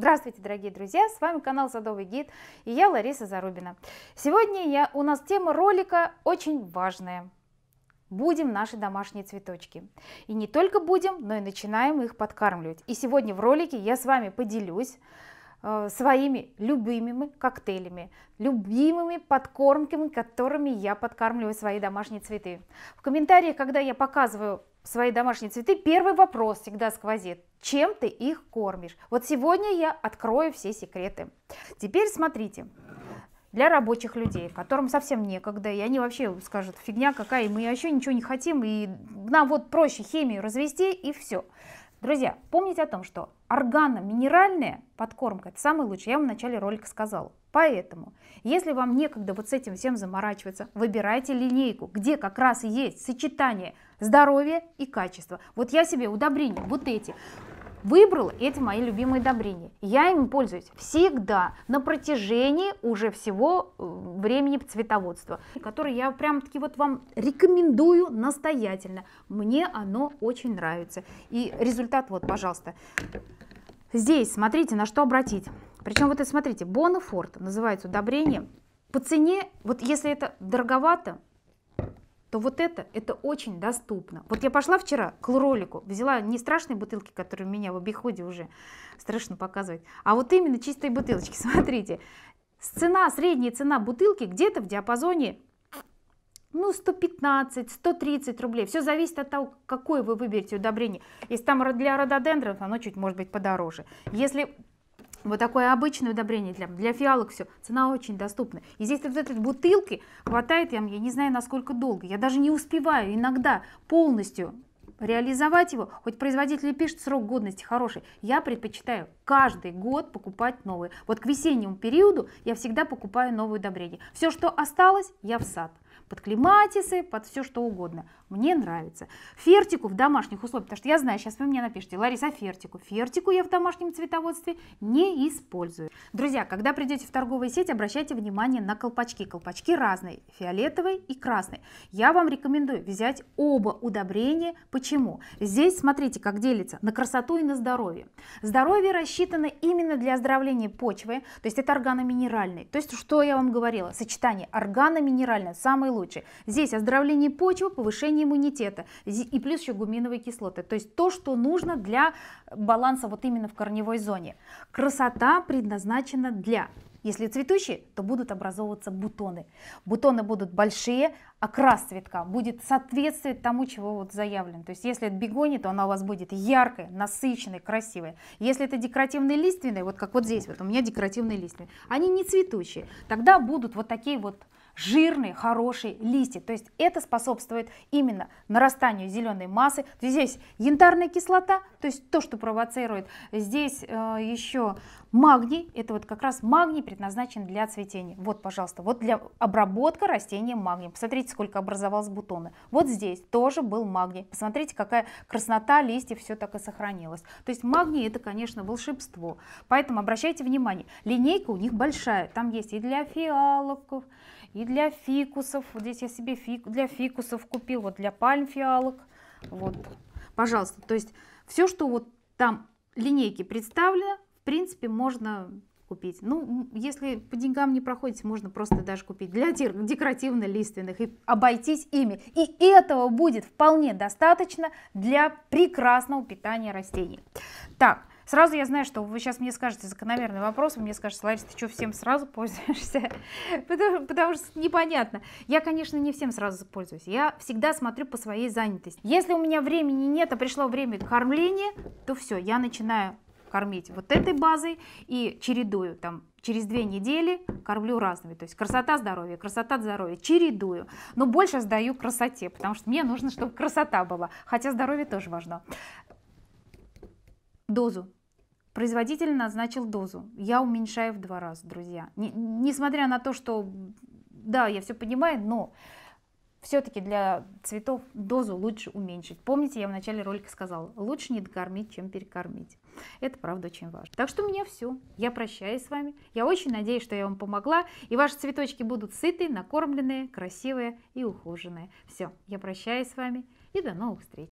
Здравствуйте, дорогие друзья! С вами канал Садовый гид и я Лариса Зарубина. Сегодня я, у нас тема ролика очень важная. Будем наши домашние цветочки. И не только будем, но и начинаем их подкармливать. И сегодня в ролике я с вами поделюсь э, своими любимыми коктейлями, любимыми подкормками, которыми я подкармливаю свои домашние цветы. В комментариях, когда я показываю свои домашние цветы, первый вопрос всегда сквозит чем ты их кормишь. Вот сегодня я открою все секреты. Теперь смотрите. Для рабочих людей, которым совсем некогда, и они вообще скажут, фигня какая, мы еще ничего не хотим, и нам вот проще химию развести, и все. Друзья, помните о том, что органо-минеральная подкормка – это самый лучший, я вам в начале ролика сказала. Поэтому, если вам некогда вот с этим всем заморачиваться, выбирайте линейку, где как раз и есть сочетание здоровья и качества. Вот я себе удобрения, вот эти, выбрала эти мои любимые удобрения. Я им пользуюсь всегда на протяжении уже всего э, времени цветоводства, который я прям таки вот вам рекомендую настоятельно. Мне оно очень нравится. И результат вот, пожалуйста, Здесь смотрите, на что обратить. Причем вот это, смотрите, Бонафорт называется удобрение. По цене, вот если это дороговато, то вот это, это очень доступно. Вот я пошла вчера к ролику, взяла не страшные бутылки, которые у меня в обиходе уже страшно показывать, а вот именно чистые бутылочки, смотрите. Цена, средняя цена бутылки где-то в диапазоне ну 115, 130 рублей. Все зависит от того, какое вы выберете удобрение. Если там для рододендров, оно чуть может быть подороже. Если вот такое обычное удобрение для, для фиалок, все, цена очень доступна. И здесь вот этой бутылки хватает, я, я не знаю, насколько долго. Я даже не успеваю иногда полностью реализовать его, хоть производитель пишет срок годности хороший, я предпочитаю каждый год покупать новые. Вот к весеннему периоду я всегда покупаю новые удобрения. Все, что осталось, я в сад под клематисы, под все что угодно. Мне нравится. Фертику в домашних условиях, потому что я знаю, сейчас вы мне напишите, Лариса, а фертику. Фертику я в домашнем цветоводстве не использую. Друзья, когда придете в торговую сеть, обращайте внимание на колпачки. Колпачки разные, фиолетовый и красный. Я вам рекомендую взять оба удобрения. Почему? Здесь, смотрите, как делится, на красоту и на здоровье. Здоровье рассчитано именно для оздоровления почвы, то есть это органоминеральный. То есть, что я вам говорила, сочетание органоминеральное самое лучшее лучше. Здесь оздоровление почвы, повышение иммунитета и плюс еще гуминовые кислоты. То есть то, что нужно для баланса вот именно в корневой зоне. Красота предназначена для если цветущие, то будут образовываться бутоны. Бутоны будут большие, окрас цветка будет соответствовать тому, чего вот заявлено. То есть если это бегония, то она у вас будет яркая, насыщенная, красивая. Если это декоративные лиственные, вот как вот здесь, вот у меня декоративные лиственные, они не цветущие, тогда будут вот такие вот жирные, хорошие листья. То есть это способствует именно нарастанию зеленой массы. Здесь янтарная кислота, то есть то, что провоцирует. Здесь э, еще магний, это вот как раз магний предназначен для цветения. Вот, пожалуйста, вот для обработка растения магнием. Посмотрите, сколько образовалось бутоны. Вот здесь тоже был магний. Посмотрите, какая краснота листьев, все так и сохранилась. То есть магний это, конечно, волшебство. Поэтому обращайте внимание, линейка у них большая. Там есть и для фиалоков, и для фикусов. Вот здесь я себе фик, для фикусов купил, вот для пальм фиалок. Вот, пожалуйста. То есть все, что вот там линейки представлено, в принципе, можно купить. Ну, если по деньгам не проходите, можно просто даже купить для декоративно-лиственных и обойтись ими. И этого будет вполне достаточно для прекрасного питания растений. Так, Сразу я знаю, что вы сейчас мне скажете закономерный вопрос, вы мне скажете, Лариса, ты что, всем сразу пользуешься? потому, потому что непонятно. Я, конечно, не всем сразу пользуюсь. Я всегда смотрю по своей занятости. Если у меня времени нет, а пришло время кормления, то все, я начинаю кормить вот этой базой и чередую там через две недели кормлю разными. То есть красота здоровья, красота здоровья, чередую. Но больше сдаю красоте, потому что мне нужно, чтобы красота была. Хотя здоровье тоже важно. Дозу Производитель назначил дозу. Я уменьшаю в два раза, друзья. Не, несмотря на то, что, да, я все понимаю, но все-таки для цветов дозу лучше уменьшить. Помните, я в начале ролика сказала, лучше не докормить, чем перекормить. Это правда очень важно. Так что у меня все. Я прощаюсь с вами. Я очень надеюсь, что я вам помогла. И ваши цветочки будут сытые, накормленные, красивые и ухоженные. Все, я прощаюсь с вами и до новых встреч.